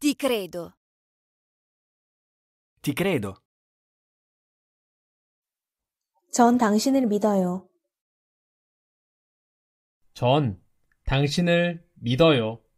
Ti credo. Ti credo. 전 당신을 믿어요. 전 당신을 믿어요.